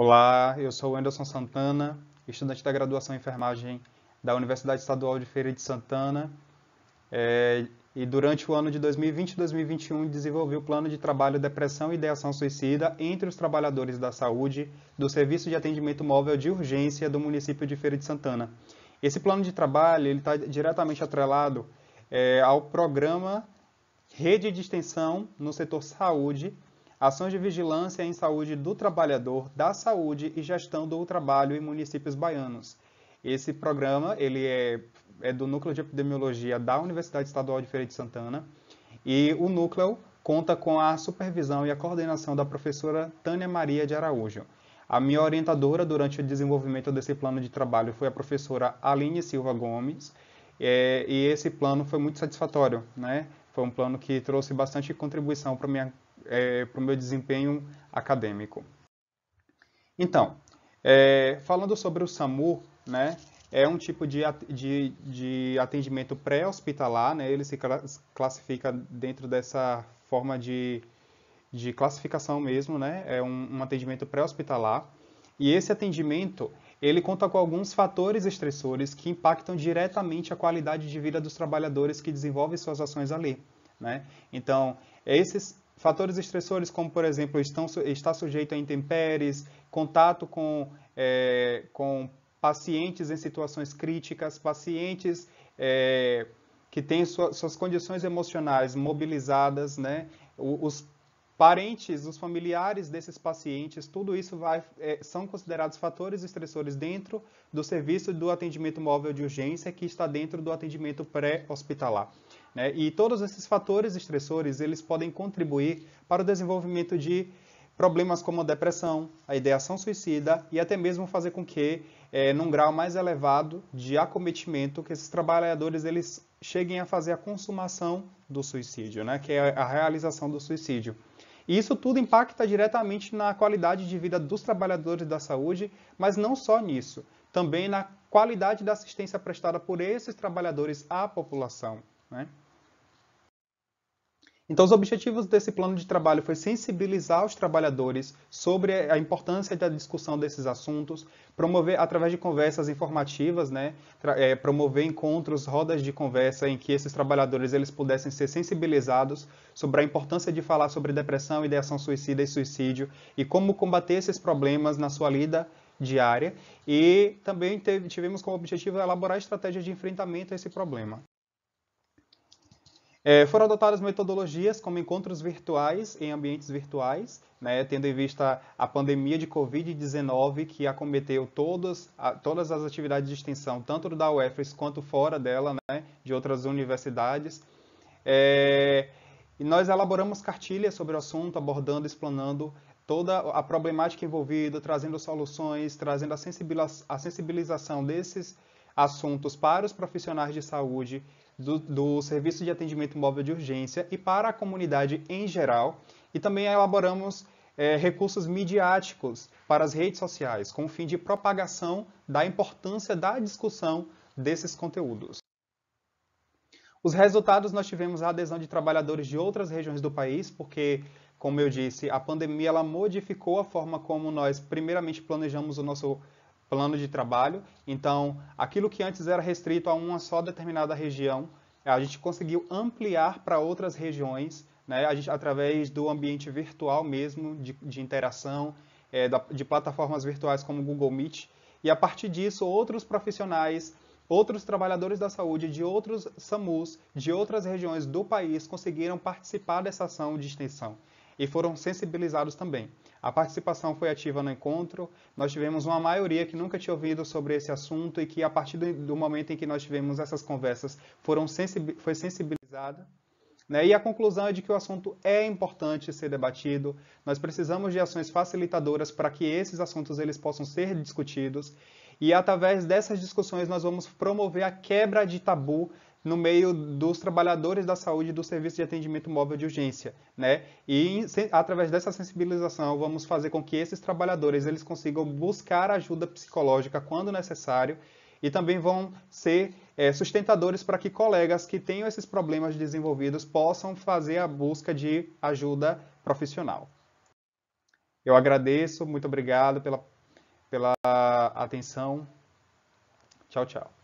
Olá, eu sou Anderson Santana, estudante da graduação em enfermagem da Universidade Estadual de Feira de Santana. É, e durante o ano de 2020 e 2021 desenvolvi o plano de trabalho Depressão e Ideação Suicida entre os trabalhadores da saúde do Serviço de Atendimento Móvel de Urgência do município de Feira de Santana. Esse plano de trabalho está diretamente atrelado é, ao programa Rede de Extensão no setor saúde ações de vigilância em saúde do trabalhador, da saúde e gestão do trabalho em municípios baianos. Esse programa ele é, é do Núcleo de Epidemiologia da Universidade Estadual de Feira de Santana e o núcleo conta com a supervisão e a coordenação da professora Tânia Maria de Araújo. A minha orientadora durante o desenvolvimento desse plano de trabalho foi a professora Aline Silva Gomes, é, e esse plano foi muito satisfatório, né? Foi um plano que trouxe bastante contribuição para minha é, para o meu desempenho acadêmico. Então, é, falando sobre o SAMU, né, é um tipo de, de, de atendimento pré-hospitalar, né, ele se classifica dentro dessa forma de, de classificação mesmo, né, é um, um atendimento pré-hospitalar, e esse atendimento, ele conta com alguns fatores estressores que impactam diretamente a qualidade de vida dos trabalhadores que desenvolvem suas ações ali. Né? Então, esses Fatores estressores como, por exemplo, estão, está sujeito a intempéries, contato com, é, com pacientes em situações críticas, pacientes é, que têm sua, suas condições emocionais mobilizadas, né? os parentes, os familiares desses pacientes, tudo isso vai, é, são considerados fatores estressores dentro do serviço do atendimento móvel de urgência que está dentro do atendimento pré-hospitalar. Né? E todos esses fatores estressores eles podem contribuir para o desenvolvimento de problemas como a depressão, a ideação suicida e até mesmo fazer com que, é, num grau mais elevado de acometimento, que esses trabalhadores eles cheguem a fazer a consumação do suicídio, né? que é a realização do suicídio. E isso tudo impacta diretamente na qualidade de vida dos trabalhadores da saúde, mas não só nisso, também na qualidade da assistência prestada por esses trabalhadores à população. Né? Então, os objetivos desse plano de trabalho foi sensibilizar os trabalhadores sobre a importância da discussão desses assuntos, promover através de conversas informativas, né, é, promover encontros, rodas de conversa em que esses trabalhadores eles pudessem ser sensibilizados sobre a importância de falar sobre depressão, ideação suicida e suicídio e como combater esses problemas na sua lida diária e também teve, tivemos como objetivo elaborar estratégias de enfrentamento a esse problema. É, foram adotadas metodologias como encontros virtuais em ambientes virtuais, né, tendo em vista a pandemia de Covid-19 que acometeu todas, a, todas as atividades de extensão, tanto da UFRGS quanto fora dela, né, de outras universidades. É, e nós elaboramos cartilhas sobre o assunto, abordando, explanando toda a problemática envolvida, trazendo soluções, trazendo a, sensibilização desses assuntos para os profissionais de saúde, do, do Serviço de Atendimento Móvel de Urgência e para a comunidade em geral. E também elaboramos é, recursos midiáticos para as redes sociais, com o fim de propagação da importância da discussão desses conteúdos. Os resultados nós tivemos a adesão de trabalhadores de outras regiões do país, porque, como eu disse, a pandemia ela modificou a forma como nós primeiramente planejamos o nosso plano de trabalho. Então, aquilo que antes era restrito a uma só determinada região, a gente conseguiu ampliar para outras regiões, né? a gente, através do ambiente virtual mesmo, de, de interação, é, da, de plataformas virtuais como Google Meet. E a partir disso, outros profissionais, outros trabalhadores da saúde de outros SAMUs, de outras regiões do país, conseguiram participar dessa ação de extensão e foram sensibilizados também. A participação foi ativa no encontro, nós tivemos uma maioria que nunca tinha ouvido sobre esse assunto e que, a partir do momento em que nós tivemos essas conversas, foram foi sensibilizada. Né? E a conclusão é de que o assunto é importante ser debatido. Nós precisamos de ações facilitadoras para que esses assuntos eles possam ser discutidos. E através dessas discussões nós vamos promover a quebra de tabu no meio dos trabalhadores da saúde do Serviço de Atendimento Móvel de Urgência, né? E através dessa sensibilização vamos fazer com que esses trabalhadores eles consigam buscar ajuda psicológica quando necessário e também vão ser é, sustentadores para que colegas que tenham esses problemas desenvolvidos possam fazer a busca de ajuda profissional. Eu agradeço, muito obrigado pela, pela atenção. Tchau, tchau.